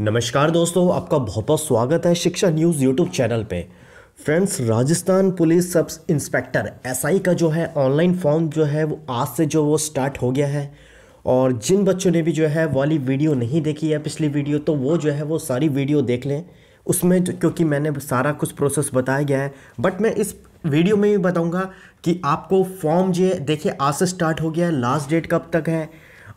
नमस्कार दोस्तों आपका बहुत बहुत स्वागत है शिक्षा न्यूज़ यूट्यूब चैनल पे friends Rajasthan police sub inspector SI का जो है ऑनलाइन फॉर्म जो है वो आज से जो वो स्टार्ट हो गया है और जिन बच्चों ने भी जो है वाली वीडियो नहीं देखी है पिछली वीडियो तो वो जो है वो सारी वीडियो देख लें उसमें क्योंकि मैंने सारा कुछ प्रोसेस बताया गया है बट मैं इस वीडियो में भी बताऊँगा कि आपको फॉर्म जो देखिए आज से स्टार्ट हो गया है लास्ट डेट कब तक है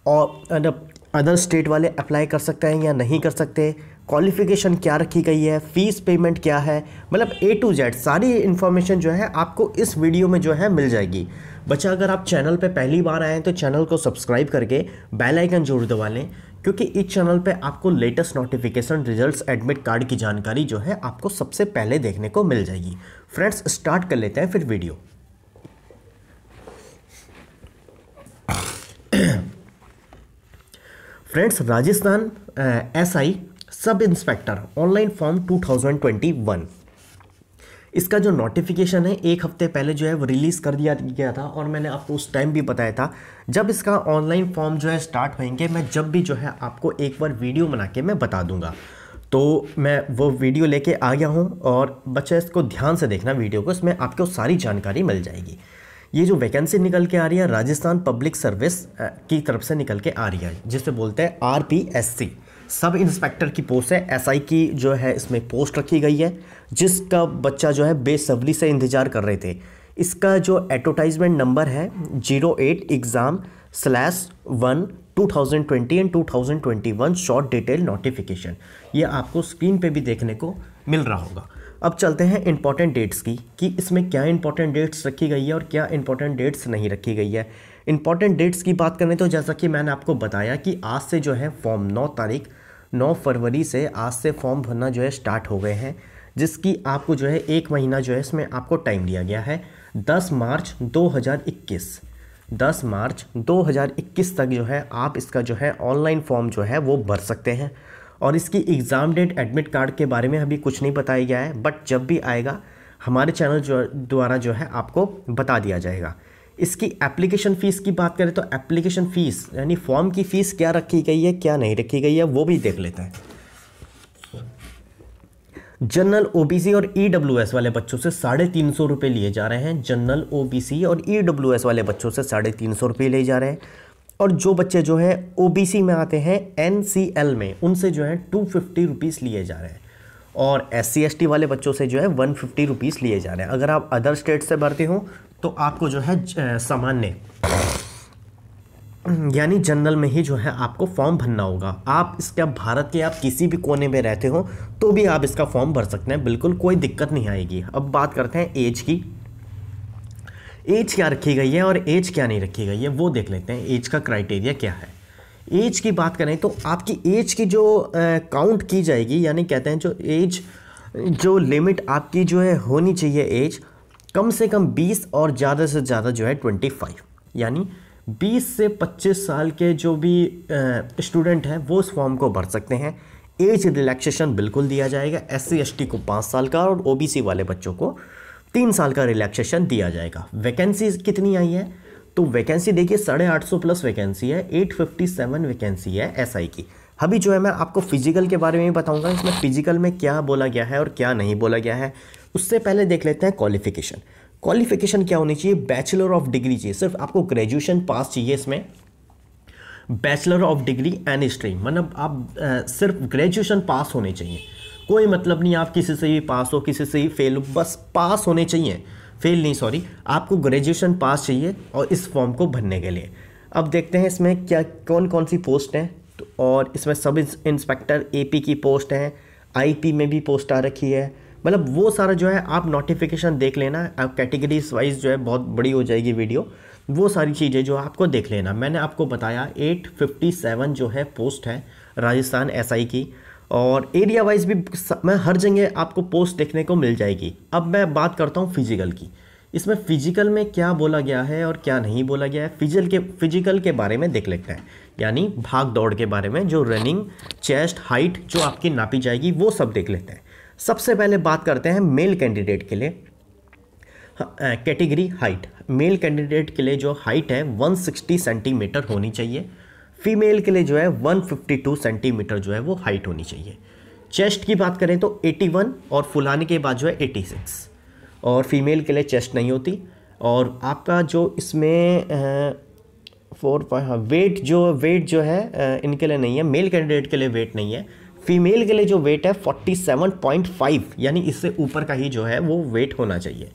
और मतलब अदर स्टेट वाले अप्लाई कर सकते हैं या नहीं कर सकते क्वालिफिकेशन क्या रखी गई है फ़ीस पेमेंट क्या है मतलब ए टू जेड सारी इन्फॉर्मेशन जो है आपको इस वीडियो में जो है मिल जाएगी बच्चा अगर आप चैनल पे पहली बार आए हैं तो चैनल को सब्सक्राइब करके बेल आइकन जरूर दबा लें क्योंकि इस चैनल पे आपको latest notification results admit card की जानकारी जो है आपको सबसे पहले देखने को मिल जाएगी फ्रेंड्स स्टार्ट कर लेते हैं फिर video friends Rajasthan SI sub inspector online form 2021 इसका जो नोटिफिकेशन है एक हफ्ते पहले जो है वो रिलीज़ कर दिया गया था और मैंने आपको उस टाइम भी बताया था जब इसका ऑनलाइन फॉर्म जो है स्टार्ट होएंगे मैं जब भी जो है आपको एक बार वीडियो बना के मैं बता दूंगा तो मैं वो वीडियो लेके आ गया हूँ और बच्चे इसको ध्यान से देखना वीडियो को इसमें आपको सारी जानकारी मिल जाएगी ये जो वैकेंसी निकल के आ रही है राजस्थान पब्लिक सर्विस की तरफ से निकल के आ रही है जिसे बोलते हैं R P S C sub inspector की पोस्ट है एसआई की जो है इसमें पोस्ट रखी गई है जिसका बच्चा जो है बेसब्री से इंतज़ार कर रहे थे इसका जो एडवर्टाइजमेंट नंबर है zero eight exam slash one two thousand twenty and two thousand twenty one short detail notification ये आपको स्क्रीन पे भी देखने को मिल रहा होगा अब चलते हैं इंपॉर्टेंट डेट्स की कि इसमें क्या इंपॉर्टेंट डेट्स रखी गई है और क्या इंपॉर्टेंट डेट्स नहीं रखी गई है इंपॉर्टेंट डेट्स की बात करें तो जैसा कि मैंने आपको बताया कि आज से जो है फॉर्म नौ तारीख नौ फरवरी से आज से फॉर्म भरना जो है स्टार्ट हो गए हैं जिसकी आपको जो है एक महीना जो है इसमें आपको टाइम दिया गया है दस मार्च दो 10 मार्च 2021 तक जो है आप इसका जो है ऑनलाइन फॉर्म जो है वो भर सकते हैं और इसकी एग्ज़ाम डेट एडमिट कार्ड के बारे में अभी कुछ नहीं बताया गया है बट जब भी आएगा हमारे चैनल जो द्वारा जो है आपको बता दिया जाएगा इसकी एप्लीकेशन फ़ीस की बात करें तो एप्लीकेशन फ़ीस यानी फॉर्म की फ़ीस क्या रखी गई है क्या नहीं रखी गई है वो भी देख लेते हैं जनरल ओबीसी और ईडब्ल्यूएस e वाले बच्चों से साढ़े तीन सौ रुपये लिए जा रहे हैं जनरल ओबीसी और ईडब्ल्यूएस e वाले बच्चों से साढ़े तीन सौ रुपये लिए जा रहे हैं और जो बच्चे जो हैं ओबीसी में आते हैं एनसीएल में उनसे जो है टू फिफ्टी रुपीज़ लिए जा रहे हैं और एस सी वाले बच्चों से जो है वन फिफ्टी रुपीज़ लिए जा रहे हैं अगर आप अदर स्टेट से भरते हो तो आपको जो है सामान्य यानी जनरल में ही जो है आपको फॉर्म भरना होगा आप इसका भारत के आप किसी भी कोने में रहते हो तो भी आप इसका फॉर्म भर सकते हैं बिल्कुल कोई दिक्कत नहीं आएगी अब बात करते हैं एज की एज क्या रखी गई है और एज क्या नहीं रखी गई है वो देख लेते हैं एज का क्राइटेरिया क्या है एज की बात करें तो आपकी एज की जो काउंट की जाएगी यानी कहते हैं जो एज जो लिमिट आपकी जो है होनी चाहिए एज कम से कम 20 और ज़्यादा से ज़्यादा जो है 25 यानी 20 से 25 साल के जो भी स्टूडेंट हैं वो उस फॉर्म को भर सकते हैं एज रिलैक्सेशन बिल्कुल दिया जाएगा एस सी को पाँच साल का और ओ वाले बच्चों को तीन साल का रिलैक्सेशन दिया जाएगा वैकेंसी कितनी आई है तो वैकेंसी देखिए साढ़े आठ सौ प्लस वैकेंसी है एट फिफ्टी सेवन वैकेंसी है एसआई की अभी जो है मैं आपको फिजिकल के बारे में बताऊंगा इसमें फिजिकल में क्या बोला गया है और क्या नहीं बोला गया है उससे पहले देख लेते हैं क्वालिफिकेशन क्वालिफिकेशन क्या होनी चाहिए बैचलर ऑफ डिग्री चाहिए सिर्फ आपको ग्रेजुएशन पास चाहिए इसमें bachelor of degree and stream मतलब आप आ, सिर्फ ग्रेजुएशन पास होने चाहिए कोई मतलब नहीं आप किसी से भी पास हो किसी से भी फेल हो बस पास होने चाहिए फेल नहीं सॉरी आपको ग्रेजुएशन पास चाहिए और इस फॉर्म को भरने के लिए अब देखते हैं इसमें क्या कौन कौन सी पोस्ट हैं तो और इसमें सब इंस्पेक्टर एपी की पोस्ट हैं आईपी में भी पोस्ट आ रखी है मतलब वो सारा जो है आप नोटिफिकेशन देख लेना आप कैटेगरीज वाइज जो है बहुत बड़ी हो जाएगी वीडियो वो सारी चीज़ें जो आपको देख लेना मैंने आपको बताया 857 जो है पोस्ट है राजस्थान एसआई की और एरिया वाइज भी मैं हर जगह आपको पोस्ट देखने को मिल जाएगी अब मैं बात करता हूँ फिजिकल की इसमें फिजिकल में क्या बोला गया है और क्या नहीं बोला गया है फिजिकल के फिजिकल के बारे में देख लेते हैं यानी भाग दौड़ के बारे में जो रनिंग चेस्ट हाइट जो आपकी नापी जाएगी वो सब देख लेते हैं सबसे पहले बात करते हैं मेल कैंडिडेट के लिए कैटेगरी हाइट मेल कैंडिडेट के लिए जो हाइट है 160 सेंटीमीटर होनी चाहिए फीमेल के लिए जो है 152 सेंटीमीटर जो है वो हाइट होनी चाहिए चेस्ट की बात करें तो 81 और फुलाने के बाद जो है 86 और फीमेल के लिए चेस्ट नहीं होती और आपका जो इसमें फोर हाँ वेट जो वेट जो है इनके लिए नहीं है मेल कैंडिडेट के लिए वेट नहीं है फीमेल के लिए जो वेट है 47.5 यानी इससे ऊपर का ही जो है वो वेट होना चाहिए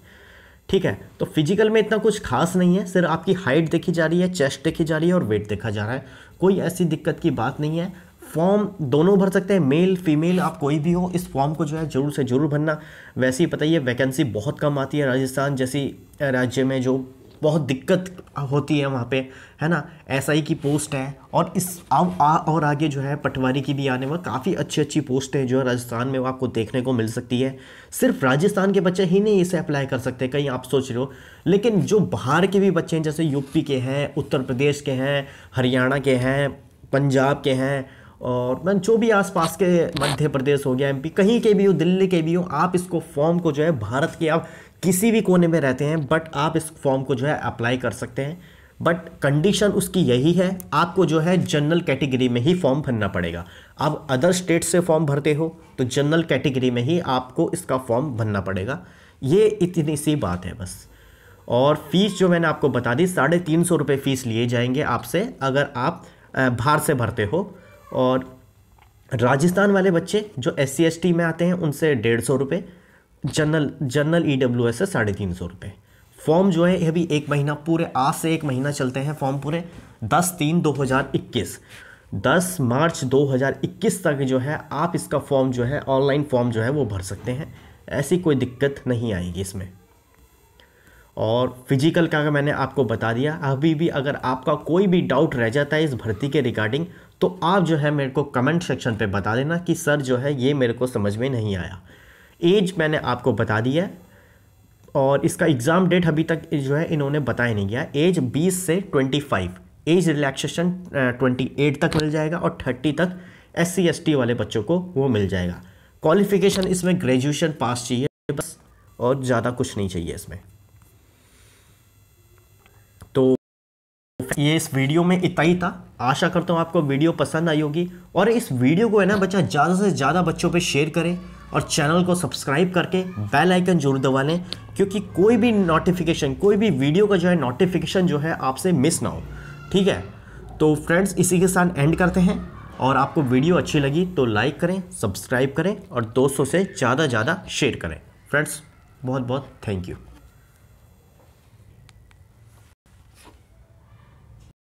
ठीक है तो फिजिकल में इतना कुछ खास नहीं है सिर्फ आपकी हाइट देखी जा रही है चेस्ट देखी जा रही है और वेट देखा जा रहा है कोई ऐसी दिक्कत की बात नहीं है फॉर्म दोनों भर सकते हैं मेल फीमेल आप कोई भी हो इस फॉर्म को जो है ज़रूर से ज़रूर भरना वैसे ही पता ही है वैकेंसी बहुत कम आती है राजस्थान जैसी राज्य में जो बहुत दिक्कत होती है वहाँ पे है ना ऐसा ही की पोस्ट है और इस अब आ और आगे जो है पटवारी की भी आने वाली काफ़ी अच्छी अच्छी पोस्टें जो है राजस्थान में वो आपको देखने को मिल सकती है सिर्फ राजस्थान के बच्चे ही नहीं इसे अप्लाई कर सकते कहीं आप सोच रहे हो लेकिन जो बाहर के भी बच्चे हैं जैसे यूपी के हैं उत्तर प्रदेश के हैं हरियाणा के हैं पंजाब के हैं और मैं जो भी आसपास के मध्य प्रदेश हो गया एमपी कहीं के भी हो दिल्ली के भी हो आप इसको फॉर्म को जो है भारत के आप किसी भी कोने में रहते हैं बट आप इस फॉर्म को जो है अप्लाई कर सकते हैं बट कंडीशन उसकी यही है आपको जो है जनरल कैटेगरी में ही फॉर्म भरना पड़ेगा आप अदर स्टेट से फॉर्म भरते हो तो जनरल कैटेगरी में ही आपको इसका फॉर्म भरना पड़ेगा ये इतनी सी बात है बस और फीस जो मैंने आपको बता दी साढ़े तीन सौ रुपये फ़ीस लिए जाएंगे आपसे अगर आप बाहर से भरते हो और राजस्थान वाले बच्चे जो एस सी में आते हैं उनसे डेढ़ सौ रुपये general general E W S है साढ़े तीन सौ रुपये फॉर्म जो है अभी एक महीना पूरे आज से एक महीना चलते हैं फॉर्म पूरे दस तीन दो हज़ार इक्कीस दस मार्च दो हज़ार इक्कीस तक जो है आप इसका फॉर्म जो है ऑनलाइन फॉर्म जो है वो भर सकते हैं ऐसी कोई दिक्कत नहीं आएगी इसमें और फिजिकल का मैंने आपको बता दिया अभी भी अगर आपका कोई भी डाउट रह जाता है इस भर्ती के रिगार्डिंग तो आप जो है मेरे को कमेंट सेक्शन पे बता देना कि सर जो है ये मेरे को समझ में नहीं आया एज मैंने आपको बता दी है और इसका एग्ज़ाम डेट अभी तक जो है इन्होंने बताया नहीं गया एज 20 से 25 एज रिलैक्सेशन 28 तक मिल जाएगा और 30 तक एस सी वाले बच्चों को वो मिल जाएगा क्वालिफिकेशन इसमें ग्रेजुएशन पास चाहिए बस और ज़्यादा कुछ नहीं चाहिए इसमें तो ये इस वीडियो में इतना ही था आशा करता हूँ आपको वीडियो पसंद आई होगी और इस वीडियो को है ना बच्चा ज़्यादा से ज़्यादा बच्चों पे शेयर करें और चैनल को सब्सक्राइब करके बेल आइकन जरूर दबा लें क्योंकि कोई भी नोटिफिकेशन कोई भी वीडियो का जो है नोटिफिकेशन जो है आपसे मिस ना हो ठीक है तो फ्रेंड्स इसी के साथ एंड करते हैं और आपको वीडियो अच्छी लगी तो लाइक करें सब्सक्राइब करें और दोस्तों से ज़्यादा ज़्यादा शेयर करें फ्रेंड्स बहुत बहुत थैंक यू